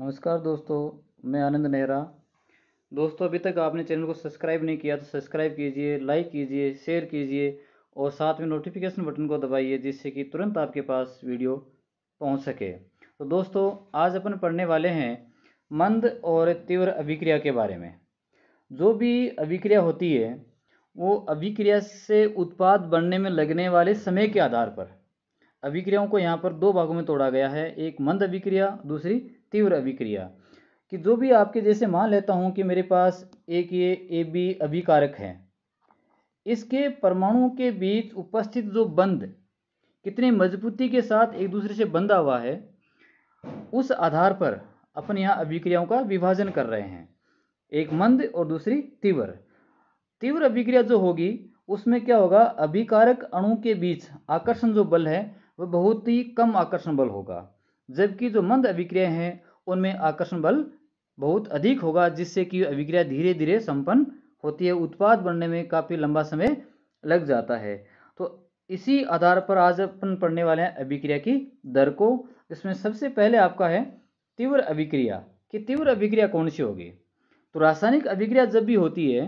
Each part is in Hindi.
नमस्कार दोस्तों मैं आनंद नेहरा दोस्तों अभी तक आपने चैनल को सब्सक्राइब नहीं किया तो सब्सक्राइब कीजिए लाइक कीजिए शेयर कीजिए और साथ में नोटिफिकेशन बटन को दबाइए जिससे कि तुरंत आपके पास वीडियो पहुंच सके तो दोस्तों आज अपन पढ़ने वाले हैं मंद और तीव्र अभिक्रिया के बारे में जो भी अभिक्रिया होती है वो अभिक्रिया से उत्पाद बनने में लगने वाले समय के आधार पर अभिक्रियाओं को यहाँ पर दो भागों में तोड़ा गया है एक मंद अभिक्रिया दूसरी तीव्र अभिक्रिया कि जो भी आपके जैसे मान लेता हूँ कि मेरे पास एक ये ए बी अभिकारक है इसके परमाणुओं के बीच उपस्थित जो बंद कितने मजबूती के साथ एक दूसरे से बंधा हुआ है उस आधार पर अपन यहाँ अभिक्रियाओं का विभाजन कर रहे हैं एक मंद और दूसरी तीव्र तीव्र अभिक्रिया जो होगी उसमें क्या होगा अभिकारक अणु के बीच आकर्षण जो बल है वह बहुत ही कम आकर्षण बल होगा जबकि जो मंद अभिक्रिया है उनमें आकर्षण बल बहुत अधिक होगा जिससे कि अभिक्रिया धीरे धीरे संपन्न होती है उत्पाद बनने में काफ़ी लंबा समय लग जाता है तो इसी आधार पर आज अपन पढ़ने वाले हैं अभिक्रिया की दर को इसमें सबसे पहले आपका है तीव्र अभिक्रिया कि तीव्र अभिक्रिया कौन सी होगी तो रासायनिक अभिक्रिया जब भी होती है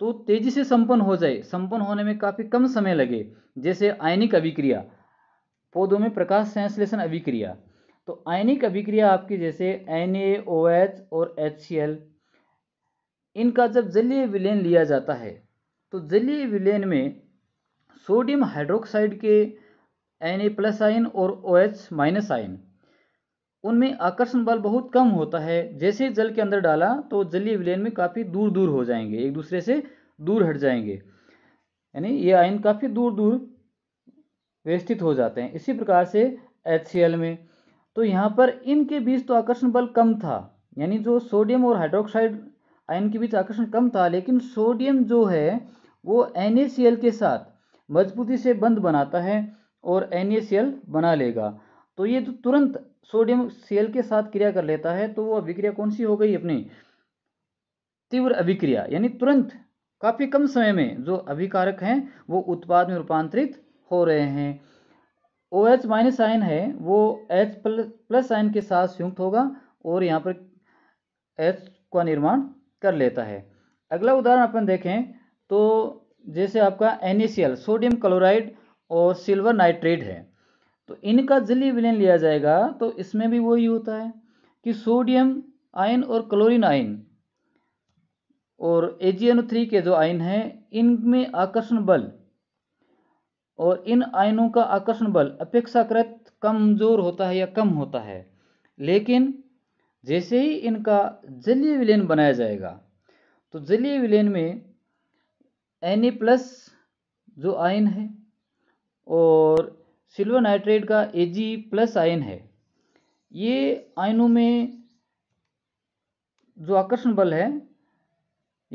तो तेजी से संपन्न हो जाए संपन्न होने में काफ़ी कम समय लगे जैसे आयनिक अभिक्रिया पौधों में प्रकाश संश्लेषण अभिक्रिया तो आयनिक अभिक्रिया आपकी जैसे एन और एच इनका जब जलीय विलयन लिया जाता है तो जलीय विलयन में सोडियम हाइड्रोक्साइड के एन प्लस आयन और ओ एच माइनस आयन उनमें आकर्षण बल बहुत कम होता है जैसे जल के अंदर डाला तो जलीय विलयन में काफ़ी दूर दूर हो जाएंगे एक दूसरे से दूर हट जाएंगे यानी ये आयन काफ़ी दूर दूर व्यवस्थित हो जाते हैं इसी प्रकार से एच में तो यहाँ पर इनके बीच तो आकर्षण बल कम था यानी जो सोडियम और हाइड्रोक्साइड आयन के बीच आकर्षण कम था लेकिन सोडियम जो है वो एन के साथ मजबूती से बंद बनाता है और एन बना लेगा तो ये जो तो तुरंत सोडियम सेल के साथ क्रिया कर लेता है तो वो अभिक्रिया कौन सी हो गई अपनी तीव्र अभिक्रिया यानी तुरंत काफ़ी कम समय में जो अभिकारक हैं वो उत्पाद में रूपांतरित हो रहे हैं ओ एच माइनस आयन है वो एच प्लस आयन के साथ संयुक्त होगा और यहाँ पर एच का निर्माण कर लेता है अगला उदाहरण अपन देखें तो जैसे आपका एन सोडियम क्लोराइड और सिल्वर नाइट्रेट है तो इनका जलीय विलयन लिया जाएगा तो इसमें भी वही होता है कि सोडियम आयन और क्लोरीन आयन और एजीएन थ्री के जो आयन हैं इनमें आकर्षण बल और इन आयनों का आकर्षण बल अपेक्षाकृत कमज़ोर होता है या कम होता है लेकिन जैसे ही इनका जलीय विलयन बनाया जाएगा तो जलीय विलयन में एन ए प्लस जो आयन है और सिल्वर नाइट्रेट का जी प्लस आयन है ये आयनों में जो आकर्षण बल है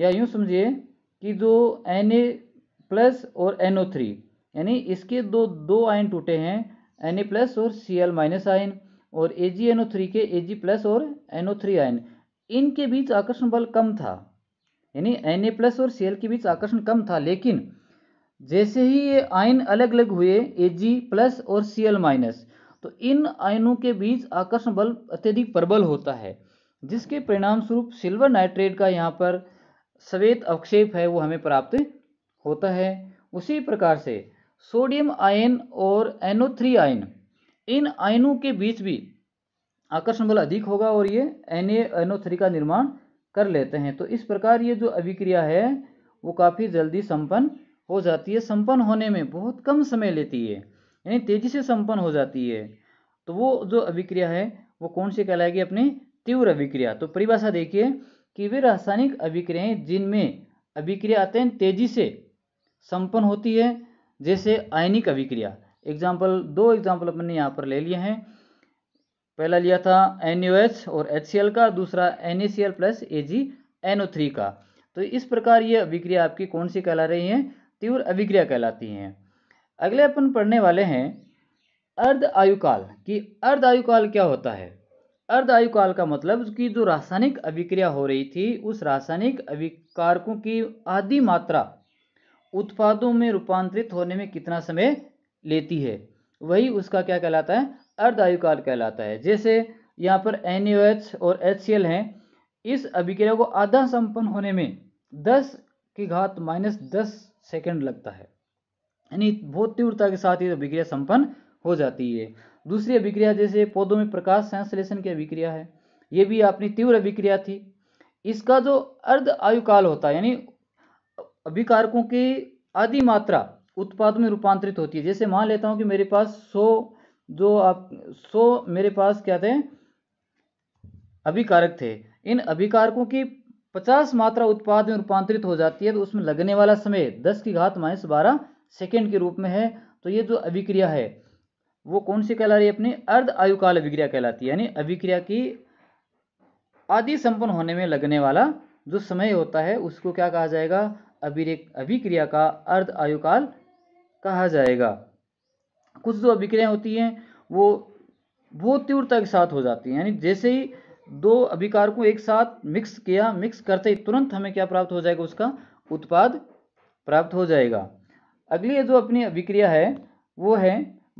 या यूँ समझिए कि जो एन ए प्लस और एन ओ थ्री यानी इसके दो दो आयन टूटे हैं एन ए प्लस और सी एल माइनस आयन और ए जी एन ओ थ्री के ए जी प्लस और एन ओ थ्री आयन इनके बीच आकर्षण बल कम था यानी एन ए प्लस और सी एल के बीच आकर्षण कम था लेकिन जैसे ही ये आयन अलग अलग हुए जी प्लस और एल माइनस तो इन आयनों के बीच आकर्षण बल अत्यधिक प्रबल होता है जिसके परिणाम स्वरूप सिल्वर नाइट्रेट का यहाँ पर श्वेत अवक्षेप है वो हमें प्राप्त होता है उसी प्रकार से सोडियम आयन और एनो थ्री आयन इन आयनों के बीच भी आकर्षण बल अधिक होगा और ये एन एनो थ्री का निर्माण कर लेते हैं तो इस प्रकार ये जो अभिक्रिया है वो काफ़ी जल्दी संपन्न हो जाती है संपन्न होने में बहुत कम समय लेती है यानी तेजी से संपन्न हो जाती है तो वो जो अभिक्रिया है वो कौन सी कहलाएगी अपनी तीव्र अभिक्रिया तो परिभाषा देखिए कि वे रासायनिक अभिक्रियाएं जिनमें अभिक्रिया अत्यंत तेजी से संपन्न होती है जैसे आयनिक अभिक्रिया एग्जाम्पल दो एग्जाम्पल अपने यहाँ पर ले लिए हैं पहला लिया था एन और एच का दूसरा एन प्लस ए जी का तो इस प्रकार ये अभिक्रिया आपकी कौन सी कहला रही है तीव्र अभिक्रिया कहलाती हैं अगले अपन पढ़ने वाले हैं अर्ध आयु काल कि अर्ध आयुकाल क्या होता है अर्ध आयुकाल का मतलब कि जो रासायनिक अभिक्रिया हो रही थी उस रासायनिक अभिकारकों की आधी मात्रा उत्पादों में रूपांतरित होने में कितना समय लेती है वही उसका क्या कहलाता है अर्ध आयुकाल कहलाता है जैसे यहाँ पर एन और एच हैं इस अभिक्रिया को आधा संपन्न होने में दस की घात माइनस दस सेकेंड लगता है यानी बहुत तीव्रता के साथ ये अभिक्रिया तो संपन्न हो जाती है दूसरी अभिक्रिया जैसे पौधों में प्रकाश संश्लेषण की अभिक्रिया है ये भी अपनी तीव्र अभिक्रिया थी इसका जो अर्ध आयुकाल होता है यानी अभिकारकों की आदि मात्रा उत्पाद में रूपांतरित होती है जैसे मान लेता हूँ कि मेरे पास सौ जो आप सौ मेरे पास क्या थे अभिकारक थे इन अभिकारकों की पचास मात्रा उत्पाद में रूपांतरित हो जाती है तो उसमें लगने वाला समय दस की घात माइनस बारह सेकेंड के रूप में है तो ये जो अभिक्रिया है वो कौन सी कहला रही है अपनी अर्ध आयुकाल अभिक्रिया कहलाती है यानी अभिक्रिया की आदि संपन्न होने में लगने वाला जो समय होता है उसको क्या कहा जाएगा अभिरेक अभिक्रिया का अर्ध आयुकाल कहा जाएगा कुछ जो अभिक्रिया होती हैं वो बहुत तीव्रता के साथ हो जाती हैं यानी जैसे ही दो अभिकार को एक साथ मिक्स किया मिक्स करते ही तुरंत हमें क्या प्राप्त हो जाएगा उसका उत्पाद प्राप्त हो जाएगा अगली जो अपनी अभिक्रिया है वो है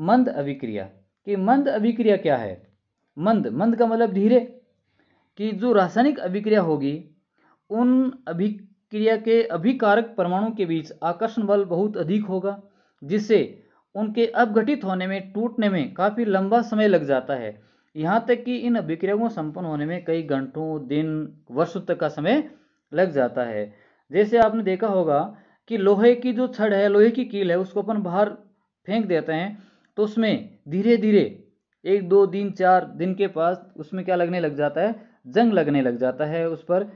मंद अभिक्रिया कि मंद अभिक्रिया क्या है मंद मंद का मतलब धीरे कि जो रासायनिक अभिक्रिया होगी उन अभिक्रिया के अभिकारक परमाणु के बीच आकर्षण बल बहुत अधिक होगा जिससे उनके अपघटित होने में टूटने में काफ़ी लंबा समय लग जाता है यहाँ तक कि इन अभिक्रियाओं को संपन्न होने में कई घंटों दिन वर्षों तक का समय लग जाता है जैसे आपने देखा होगा कि लोहे की जो छड़ है लोहे की कील है उसको अपन बाहर फेंक देते हैं तो उसमें धीरे धीरे एक दो दिन चार दिन के पास उसमें क्या लगने लग जाता है जंग लगने लग जाता है उस पर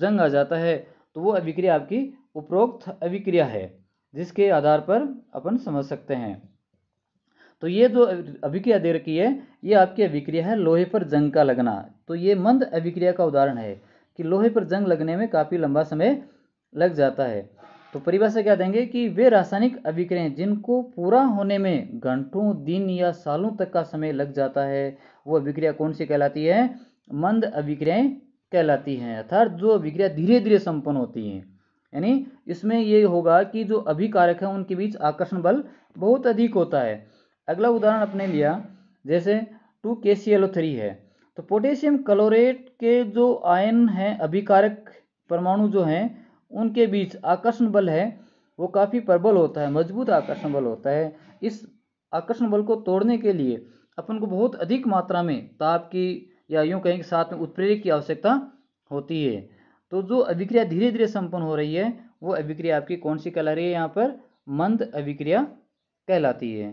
जंग आ जाता है तो वो अभिक्रिया आपकी उपरोक्त अभिक्रिया है जिसके आधार पर अपन समझ सकते हैं तो ये जो अभिक्रिया दे रखी है ये आपकी अभिक्रिया है लोहे पर जंग का लगना तो ये मंद अभिक्रिया का उदाहरण है कि लोहे पर जंग लगने में काफ़ी लंबा समय लग जाता है तो परिभाषा क्या देंगे कि वे रासायनिक अभिक्रिय जिनको पूरा होने में घंटों दिन या सालों तक का समय लग जाता है वो अभिक्रिया कौन सी कहलाती है मंद अभिक्रियाएं कहलाती हैं अर्थात जो अभिक्रिया धीरे धीरे संपन्न होती हैं यानी इसमें ये होगा कि जो अभिकारक है उनके बीच आकर्षण बल बहुत अधिक होता है अगला उदाहरण अपने लिया जैसे टू के सी एल ओ थ्री है तो पोटेशियम क्लोरेट के जो आयन हैं अभिकारक परमाणु जो हैं उनके बीच आकर्षण बल है वो काफ़ी प्रबल होता है मजबूत आकर्षण बल होता है इस आकर्षण बल को तोड़ने के लिए अपन को बहुत अधिक मात्रा में ताप की या यूँ कहें कि साथ में उत्प्रेरक की आवश्यकता होती है तो जो अभिक्रिया धीरे धीरे संपन्न हो रही है वो अभिक्रिया आपकी कौन सी कहला रही है यहाँ पर मंद अभिक्रिया कहलाती है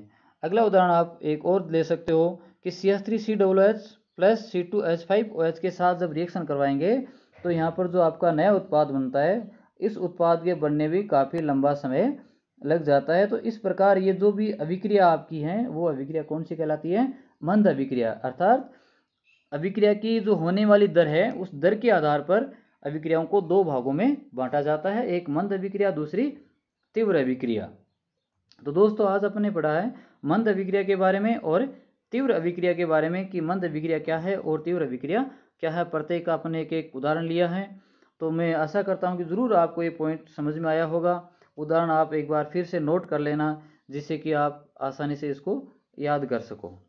अगला उदाहरण आप एक और ले सकते हो कि C S three C W H plus C two H five O H के साथ जब रिएक्शन करवाएंगे तो यहाँ पर जो आपका नया उत्पाद बनता है इस उत्पाद के बनने में काफ़ी लंबा समय लग जाता है तो इस प्रकार ये जो भी अभिक्रिया आपकी हैं वो अभिक्रिया कौन सी कहलाती है मंद अभिक्रिया अर्थात अभिक्रिया की जो होने वाली दर है उस दर के आधार पर अभिक्रियाओं को दो भागों में बांटा जाता है एक मंद अभिक्रिया दूसरी तीव्र अभिक्रिया तो दोस्तों आज अपने पढ़ा है मंद अभिक्रिया के बारे में और तीव्र अभिक्रिया के बारे में कि मंद अभिक्रिया क्या है और तीव्र अभिक्रिया क्या है प्रत्येक का अपने एक एक उदाहरण लिया है तो मैं आशा करता हूँ कि ज़रूर आपको ये पॉइंट समझ में आया होगा उदाहरण आप एक बार फिर से नोट कर लेना जिससे कि आप आसानी से इसको याद कर सको